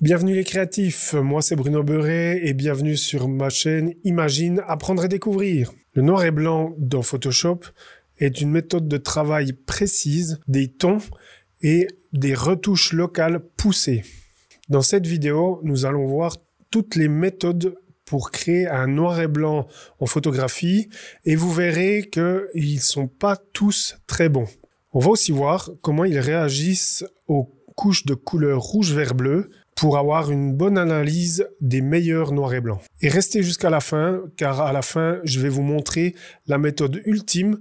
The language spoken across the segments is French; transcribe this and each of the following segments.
Bienvenue les créatifs, moi c'est Bruno Beuret et bienvenue sur ma chaîne Imagine, apprendre et découvrir. Le noir et blanc dans Photoshop est une méthode de travail précise des tons et des retouches locales poussées. Dans cette vidéo, nous allons voir toutes les méthodes pour créer un noir et blanc en photographie et vous verrez qu'ils ne sont pas tous très bons. On va aussi voir comment ils réagissent aux couches de couleur rouge vert bleu pour avoir une bonne analyse des meilleurs noirs et blancs. Et restez jusqu'à la fin, car à la fin, je vais vous montrer la méthode ultime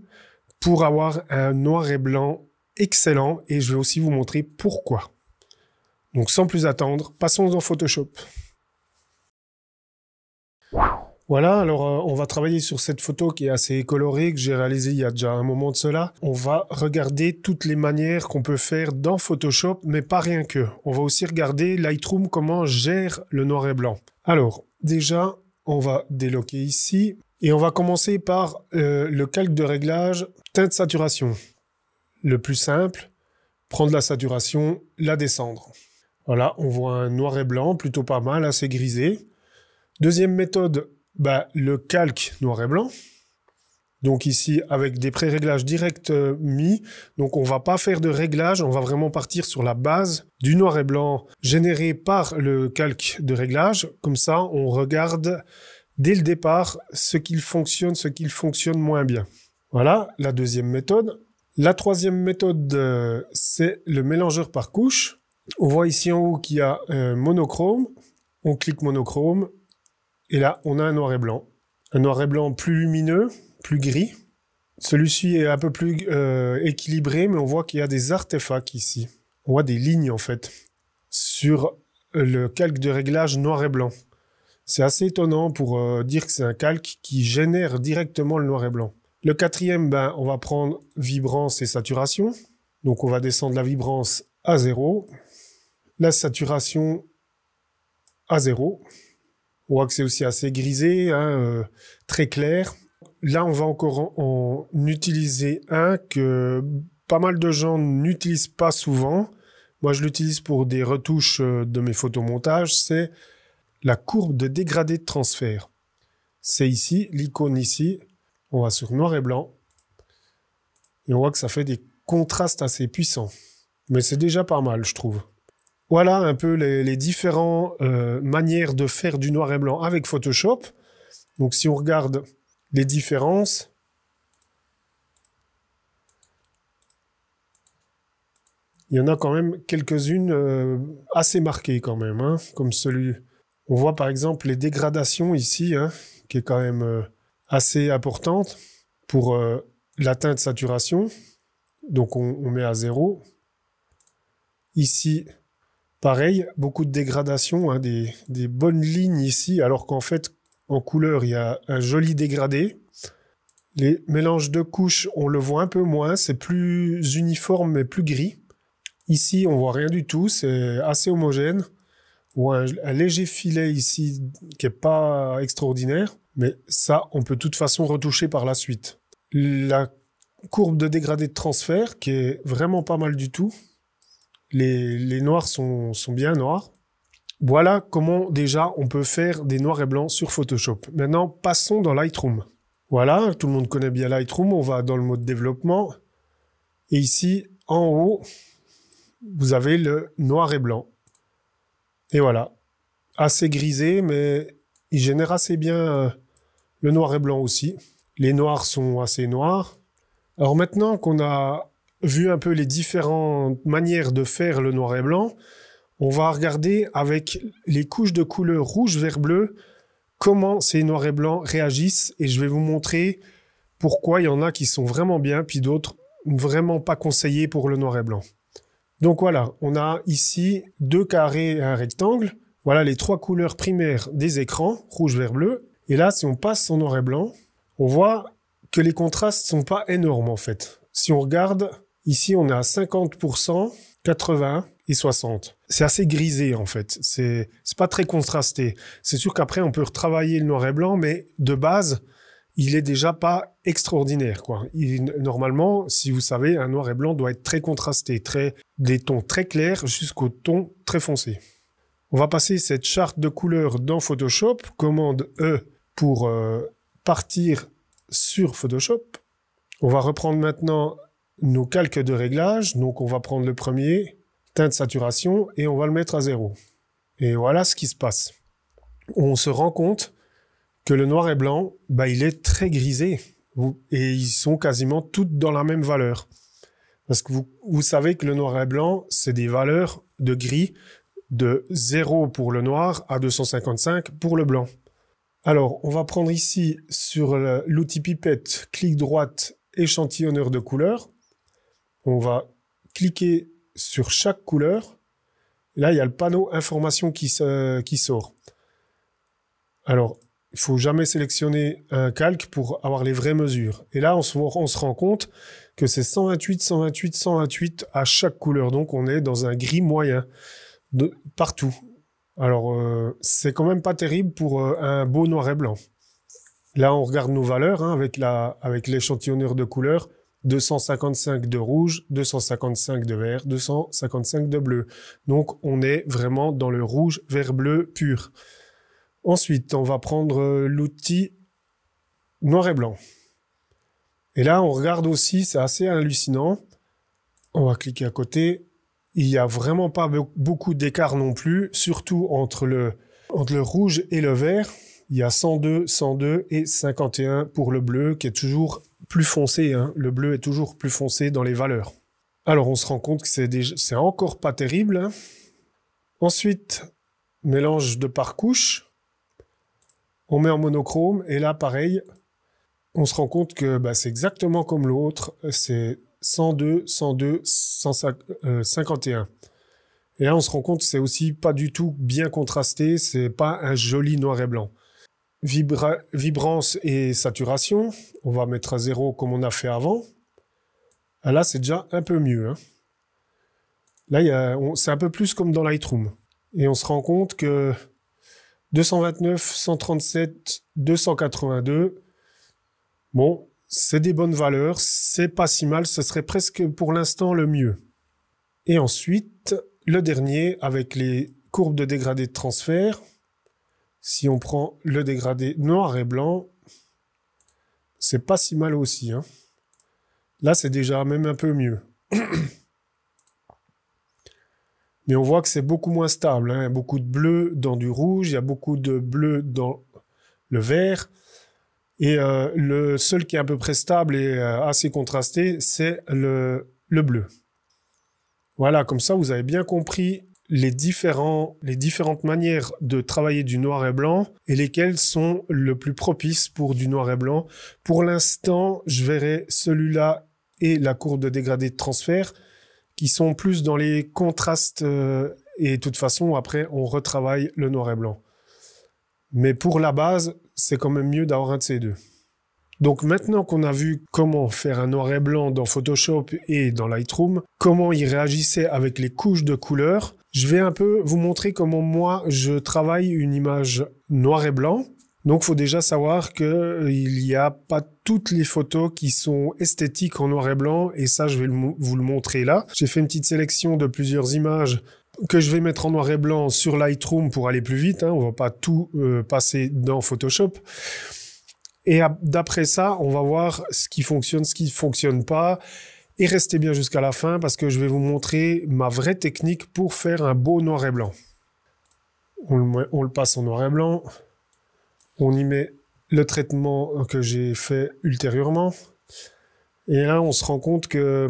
pour avoir un noir et blanc excellent et je vais aussi vous montrer pourquoi. Donc sans plus attendre, passons dans Photoshop. Voilà, alors euh, on va travailler sur cette photo qui est assez colorée, que j'ai réalisée il y a déjà un moment de cela. On va regarder toutes les manières qu'on peut faire dans Photoshop, mais pas rien que. On va aussi regarder Lightroom, comment gère le noir et blanc. Alors, déjà, on va déloquer ici. Et on va commencer par euh, le calque de réglage teinte saturation. Le plus simple, prendre la saturation, la descendre. Voilà, on voit un noir et blanc, plutôt pas mal, assez grisé. Deuxième méthode, bah, le calque noir et blanc. Donc ici, avec des pré-réglages directs euh, mis, donc on va pas faire de réglage, on va vraiment partir sur la base du noir et blanc généré par le calque de réglage. Comme ça, on regarde dès le départ ce qu'il fonctionne, ce qu'il fonctionne moins bien. Voilà la deuxième méthode. La troisième méthode, euh, c'est le mélangeur par couche. On voit ici en haut qu'il y a euh, monochrome. On clique monochrome et là, on a un noir et blanc. Un noir et blanc plus lumineux, plus gris. Celui-ci est un peu plus euh, équilibré, mais on voit qu'il y a des artefacts ici. On voit des lignes, en fait, sur euh, le calque de réglage noir et blanc. C'est assez étonnant pour euh, dire que c'est un calque qui génère directement le noir et blanc. Le quatrième, ben, on va prendre vibrance et saturation. Donc on va descendre la vibrance à zéro. la saturation à zéro. On voit que c'est aussi assez grisé, hein, euh, très clair. Là, on va encore en, en utiliser un que pas mal de gens n'utilisent pas souvent. Moi, je l'utilise pour des retouches euh, de mes photomontages. C'est la courbe de dégradé de transfert. C'est ici, l'icône ici. On va sur noir et blanc. Et on voit que ça fait des contrastes assez puissants. Mais c'est déjà pas mal, je trouve. Voilà un peu les, différentes euh, manières de faire du noir et blanc avec Photoshop. Donc si on regarde les différences, il y en a quand même quelques-unes euh, assez marquées quand même, hein, comme celui. On voit par exemple les dégradations ici, hein, qui est quand même euh, assez importante pour l'atteinte la saturation. Donc on met à zéro. Ici, Pareil, beaucoup de dégradation, hein, des, bonnes lignes ici, alors qu'en fait, en couleur, il y a un joli dégradé. Les mélanges de couches, on le voit un peu moins, c'est plus uniforme mais plus gris. Ici, on voit rien du tout, c'est assez homogène. On un, un, léger filet ici qui n'est pas extraordinaire, mais ça, on peut de toute façon retoucher par la suite. La courbe de dégradé de transfert, qui est vraiment pas mal du tout, les, noirs sont, sont bien noirs. Voilà comment déjà on peut faire des noirs et blancs sur Photoshop. Maintenant, passons dans Lightroom. Voilà, tout le monde connaît bien Lightroom. On va dans le mode développement. Et ici, en haut, vous avez le noir et blanc. Et voilà, assez grisé, mais il génère assez bien euh, le noir et blanc aussi. Les noirs sont assez noirs. Alors maintenant qu'on a vu un peu les différentes manières de faire le noir et blanc, on va regarder avec les couches de couleurs rouge, vert, bleu, comment ces noirs et blancs réagissent et je vais vous montrer pourquoi il y en a qui sont vraiment bien, puis d'autres vraiment pas conseillés pour le noir et blanc. Donc voilà, on a ici deux carrés et un rectangle. Voilà les trois couleurs primaires des écrans, rouge, vert, bleu. Et là, si on passe en noir et blanc, on voit que les contrastes ne sont pas énormes en fait. Si on regarde Ici, on est à 50%, 80 et 60. C'est assez grisé en fait, c'est pas très contrasté. C'est sûr qu'après on peut retravailler le noir et blanc, mais de base, il est déjà pas extraordinaire quoi. normalement, si vous savez, un noir et blanc doit être très contrasté, très des tons très clairs jusqu'aux tons très foncés. On va passer cette charte de couleurs dans Photoshop, commande E pour euh, partir sur Photoshop. On va reprendre maintenant nos calques de réglage. Donc on va prendre le premier, teinte saturation, et on va le mettre à zéro. Et voilà ce qui se passe. On se rend compte que le noir et blanc, bah, il est très grisé. Et ils sont quasiment tous dans la même valeur. Parce que vous, savez que le noir et blanc, c'est des valeurs de gris de 0 pour le noir à 255 pour le blanc. Alors, on va prendre ici sur l'outil pipette, clic droite, échantillonneur de couleurs on va cliquer sur chaque couleur. Là, il y a le panneau information qui, sort. Alors, il faut jamais sélectionner un calque pour avoir les vraies mesures. Et là, on se, rend compte que c'est 128, 128, 128 à chaque couleur. Donc, on est dans un gris moyen de partout. Alors, euh, c'est quand même pas terrible pour euh, un beau noir et blanc. Là, on regarde nos valeurs hein, avec l'échantillonneur de couleurs. 255 de rouge, 255 de vert, 255 de bleu. Donc on est vraiment dans le rouge vert bleu pur. Ensuite, on va prendre euh, l'outil noir et blanc. Et là, on regarde aussi, c'est assez hallucinant. On va cliquer à côté. Il n'y a vraiment pas beaucoup d'écart non plus, surtout entre le, entre le rouge et le vert. Il y a 102, 102 et 51 pour le bleu, qui est toujours plus foncé. Hein. Le bleu est toujours plus foncé dans les valeurs. Alors on se rend compte que c'est encore pas terrible. Hein. Ensuite, mélange de par couche. On met en monochrome et là pareil, on se rend compte que bah, c'est exactement comme l'autre. C'est 102, 102, 151. Et là, on se rend compte que c'est aussi pas du tout bien contrasté, c'est pas un joli noir et blanc vibrance et saturation, on va mettre à zéro comme on a fait avant. Ah, là, c'est déjà un peu mieux. Hein. Là, c'est un peu plus comme dans Lightroom. Et on se rend compte que 229, 137, 282, bon, c'est des bonnes valeurs, c'est pas si mal, ce serait presque pour l'instant le mieux. Et ensuite, le dernier avec les courbes de dégradé de transfert, si on prend le dégradé noir et blanc, c'est pas si mal aussi. Hein. Là, c'est déjà même un peu mieux. Mais on voit que c'est beaucoup moins stable. Hein. Il y a beaucoup de bleu dans du rouge, il y a beaucoup de bleu dans le vert. Et euh, le seul qui est à peu près stable et euh, assez contrasté, c'est le bleu. Voilà, comme ça, vous avez bien compris les, différents, les différentes manières de travailler du noir et blanc et lesquelles sont le plus propices pour du noir et blanc. Pour l'instant, je verrai celui-là et la courbe de dégradé de transfert qui sont plus dans les contrastes euh, et de toute façon, après, on retravaille le noir et blanc. Mais pour la base, c'est quand même mieux d'avoir un de ces deux. Donc maintenant qu'on a vu comment faire un noir et blanc dans Photoshop et dans Lightroom, comment il réagissait avec les couches de couleurs, je vais un peu vous montrer comment moi je travaille une image noir et blanc. Donc, faut déjà savoir que euh, il n'y a pas toutes les photos qui sont esthétiques en noir et blanc, et ça, je vais vous le montrer là. J'ai fait une petite sélection de plusieurs images que je vais mettre en noir et blanc sur Lightroom pour aller plus vite. On hein. On va pas tout euh, passer dans Photoshop. Et d'après ça, on va voir ce qui fonctionne, ce qui ne fonctionne pas, et restez bien jusqu'à la fin parce que je vais vous montrer ma vraie technique pour faire un beau noir et blanc. On le, passe en noir et blanc. On y met le traitement que j'ai fait ultérieurement. Et là, on se rend compte que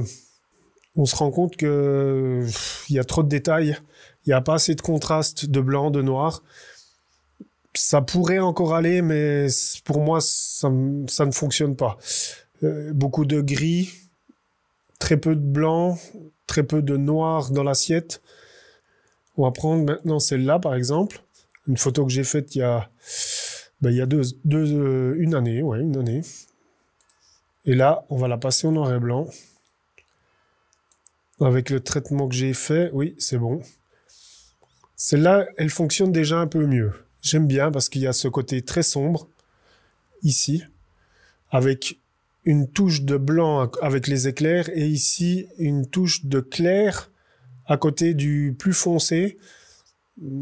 on se rend compte que il y a trop de détails, il n'y a pas assez de contraste de blanc, de noir. Ça pourrait encore aller, mais pour moi, ça, ne fonctionne pas. Euh, beaucoup de gris, très peu de blanc, très peu de noir dans l'assiette. On va prendre maintenant celle-là, par exemple. Une photo que j'ai faite il y a, ben, il euh, une année, ouais, une année. Et là, on va la passer en noir et blanc. Avec le traitement que j'ai fait, oui, c'est bon. Celle-là, elle fonctionne déjà un peu mieux. J'aime bien parce qu'il y a ce côté très sombre, ici, avec une touche de blanc avec les éclairs et ici une touche de clair à côté du plus foncé.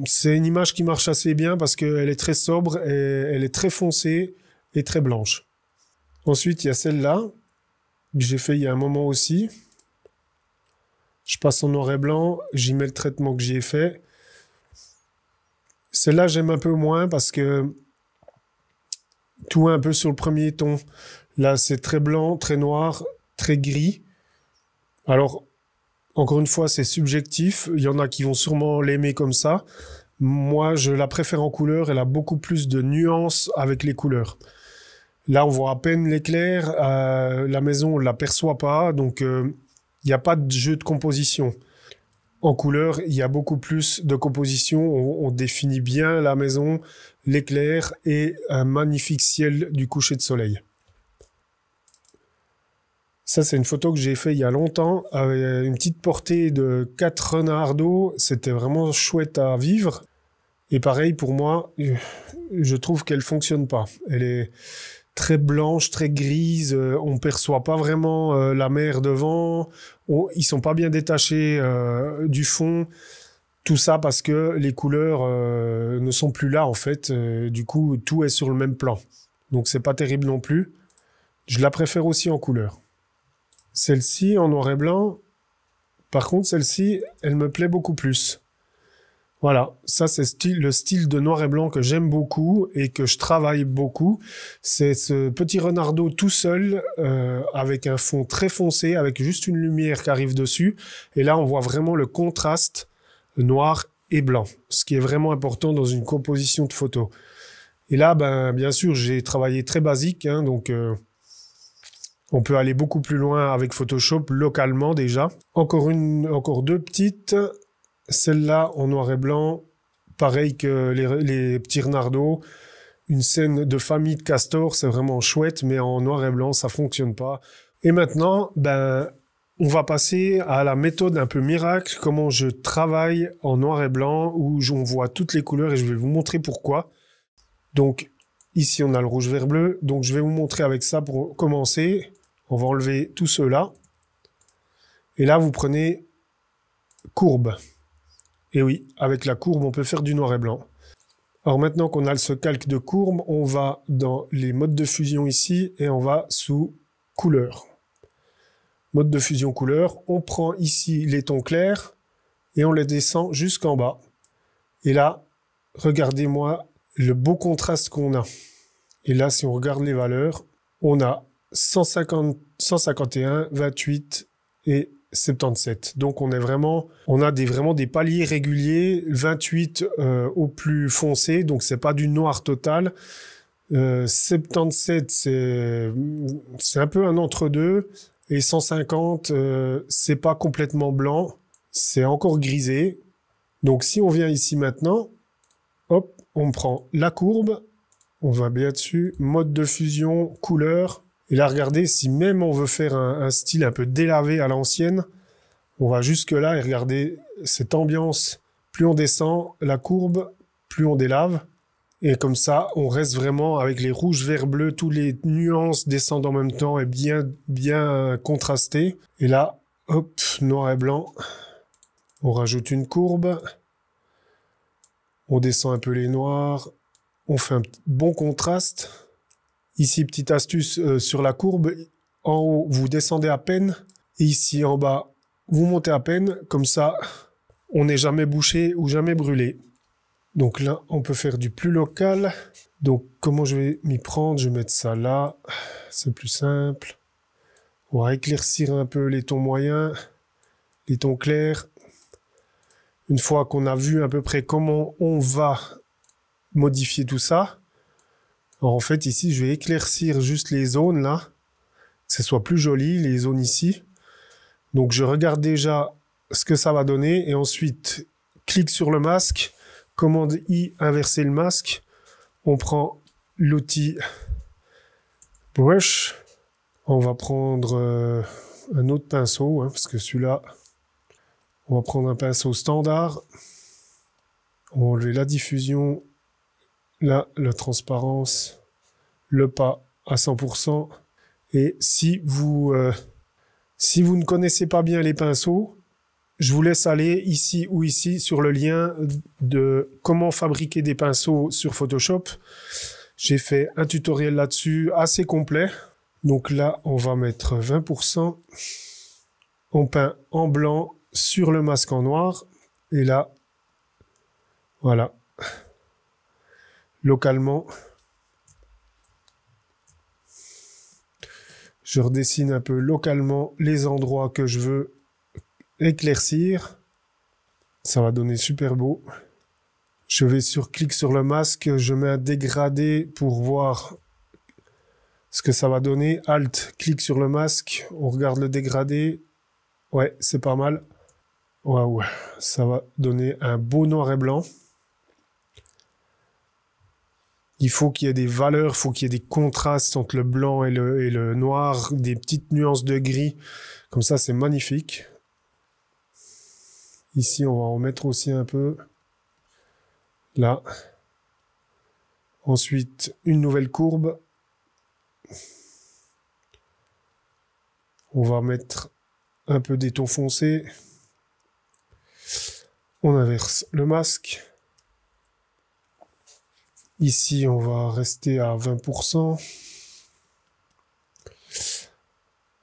C'est une image qui marche assez bien parce qu'elle est très sobre, et elle est très foncée et très blanche. Ensuite, il y a celle-là que j'ai fait il y a un moment aussi. Je passe en noir et blanc, j'y mets le traitement que j'y ai fait. Celle-là, j'aime un peu moins parce que tout est un peu sur le premier ton. Là, c'est très blanc, très noir, très gris. Alors, encore une fois, c'est subjectif. Il y en a qui vont sûrement l'aimer comme ça. Moi, je la préfère en couleur. Elle a beaucoup plus de nuances avec les couleurs. Là, on voit à peine l'éclair. Euh, la maison, on ne l'aperçoit pas. Donc, euh, il n'y a pas de jeu de composition. En couleur, il y a beaucoup plus de composition. on définit bien la maison, l'éclair et un magnifique ciel du coucher de soleil. Ça, c'est une photo que j'ai faite il y a longtemps, avec une petite portée de quatre renards d'eau. C'était vraiment chouette à vivre. Et pareil, pour moi, je trouve qu'elle fonctionne pas. Elle est très blanche, très grise. Euh, on perçoit pas vraiment euh, la mer devant. ils sont pas bien détachés euh, du fond. Tout ça parce que les couleurs ne sont plus là en fait. du coup, tout est sur le même plan. Donc c'est pas terrible non plus. Je la préfère aussi en couleur. Celle-ci en noir et blanc, par contre, celle-ci, elle me plaît beaucoup plus. Voilà, ça c'est style, le style de noir et blanc que j'aime beaucoup et que je travaille beaucoup. C'est ce petit renardeau tout seul euh, avec un fond très foncé, avec juste une lumière qui arrive dessus. Et là, on voit vraiment le contraste noir et blanc, ce qui est vraiment important dans une composition de photo. Et là, ben, bien sûr, j'ai travaillé très basique, hein, donc euh, on peut aller beaucoup plus loin avec Photoshop localement déjà. Encore une, encore deux petites. Celle-là en noir et blanc, pareil que les, petits renardos. Une scène de famille de castors, c'est vraiment chouette, mais en noir et blanc, ça fonctionne pas. Et maintenant, ben, on va passer à la méthode un peu miracle, comment je travaille en noir et blanc, où on voit toutes les couleurs et je vais vous montrer pourquoi. Donc ici on a le rouge vert bleu, donc je vais vous montrer avec ça pour commencer. On va enlever tout cela. Et là, vous prenez courbe. Et oui, avec la courbe, on peut faire du noir et blanc. Alors maintenant qu'on a ce calque de courbe, on va dans les modes de fusion ici et on va sous couleur. Mode de fusion couleur, on prend ici les tons clairs et on les descend jusqu'en bas. Et là, regardez-moi le beau contraste qu'on a. Et là, si on regarde les valeurs, on a 150, 151, 28 et 77. Donc on est vraiment, on a des vraiment des paliers réguliers, 28 euh, au plus foncé, donc c'est pas du noir total. 77 euh, c'est un peu un entre deux et 150 euh, c'est pas complètement blanc, c'est encore grisé. Donc si on vient ici maintenant, hop, on prend la courbe, on va bien dessus, mode de fusion, couleur, et là, regardez, si même on veut faire un, style un peu délavé à l'ancienne, on va jusque-là et regardez cette ambiance. Plus on descend la courbe, plus on délave. Et comme ça, on reste vraiment avec les rouges, verts, bleus, toutes les nuances descendent en même temps et bien, bien contrastées. Et là, hop, noir et blanc. On rajoute une courbe. On descend un peu les noirs. On fait un bon contraste. Ici, petite astuce euh, sur la courbe, en haut, vous descendez à peine, et ici en bas, vous montez à peine, comme ça, on n'est jamais bouché ou jamais brûlé. Donc là, on peut faire du plus local. Donc comment je vais m'y prendre Je vais mettre ça là, c'est plus simple. On va éclaircir un peu les tons moyens, les tons clairs. Une fois qu'on a vu à peu près comment on va modifier tout ça, en fait, ici, je vais éclaircir juste les zones là, que ce soit plus joli, les zones ici. Donc je regarde déjà ce que ça va donner et ensuite clique sur le masque, commande I, inverser le masque. On prend l'outil brush. On va prendre euh, un autre pinceau, hein, parce que celui-là, on va prendre un pinceau standard. On va enlever la diffusion là, la transparence, le pas à 100%. Et si vous, euh, si vous ne connaissez pas bien les pinceaux, je vous laisse aller ici ou ici sur le lien de comment fabriquer des pinceaux sur Photoshop. J'ai fait un tutoriel là-dessus assez complet. Donc là, on va mettre 20%. On peint en blanc sur le masque en noir. Et là, voilà, localement. Je redessine un peu localement les endroits que je veux éclaircir. Ça va donner super beau. Je vais sur clic sur le masque, je mets un dégradé pour voir ce que ça va donner. Alt, clic sur le masque, on regarde le dégradé. Ouais, c'est pas mal. Waouh, ça va donner un beau noir et blanc il faut qu'il y ait des valeurs, il faut qu'il y ait des contrastes entre le blanc et le, et le noir, des petites nuances de gris. Comme ça, c'est magnifique. Ici, on va en mettre aussi un peu. Là. Ensuite, une nouvelle courbe. On va mettre un peu des tons foncés. On inverse le masque. Ici, on va rester à 20%.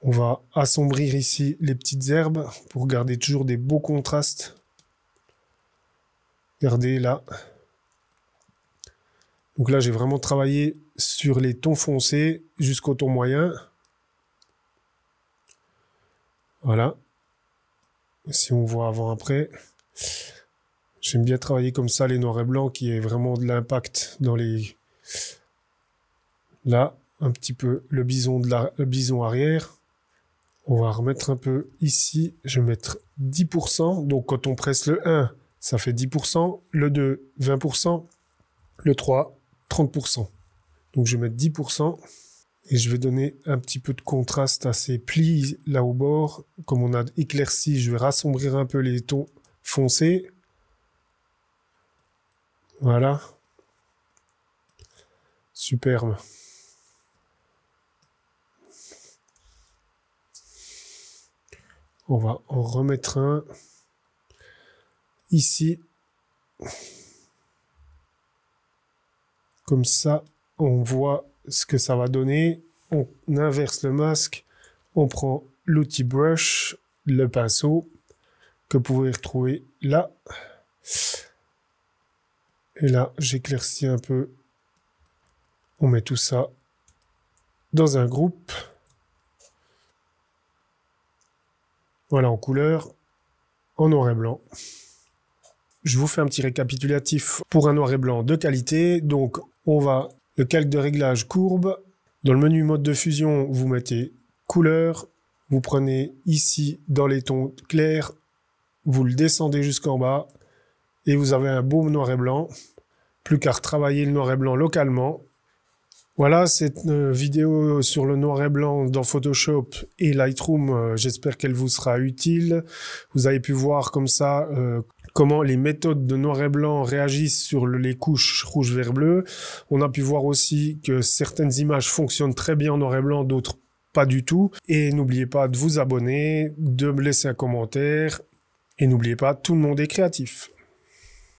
On va assombrir ici les petites herbes pour garder toujours des beaux contrastes. Regardez là. Donc là, j'ai vraiment travaillé sur les tons foncés jusqu'au ton moyen. Voilà. Si on voit avant-après. J'aime bien travailler comme ça, les noirs et blancs, qui est vraiment de l'impact dans les. Là, un petit peu le bison, de la, le bison arrière. On va remettre un peu ici. Je vais mettre 10%. Donc, quand on presse le 1, ça fait 10%. Le 2, 20%. Le 3, 30%. Donc, je vais mettre 10%. Et je vais donner un petit peu de contraste à ces plis là au bord. Comme on a éclairci, je vais rassombrir un peu les tons foncés. Voilà. Superbe. On va en remettre un ici. Comme ça, on voit ce que ça va donner. On inverse le masque. On prend l'outil brush, le pinceau, que vous pouvez retrouver là. Et là, j'éclaircis un peu. On met tout ça dans un groupe. Voilà en couleur, en noir et blanc. Je vous fais un petit récapitulatif pour un noir et blanc de qualité. Donc, on va le calque de réglage courbe. Dans le menu mode de fusion, vous mettez couleur. Vous prenez ici dans les tons clairs, vous le descendez jusqu'en bas et vous avez un beau noir et blanc. Plus qu'à retravailler le noir et blanc localement. Voilà cette euh, vidéo sur le noir et blanc dans Photoshop et Lightroom. Euh, j'espère qu'elle vous sera utile. Vous avez pu voir comme ça euh, comment les méthodes de noir et blanc réagissent sur les couches rouge, vert, bleu. On a pu voir aussi que certaines images fonctionnent très bien en noir et blanc, d'autres pas du tout. Et n'oubliez pas de vous abonner, de me laisser un commentaire. Et n'oubliez pas, tout le monde est créatif.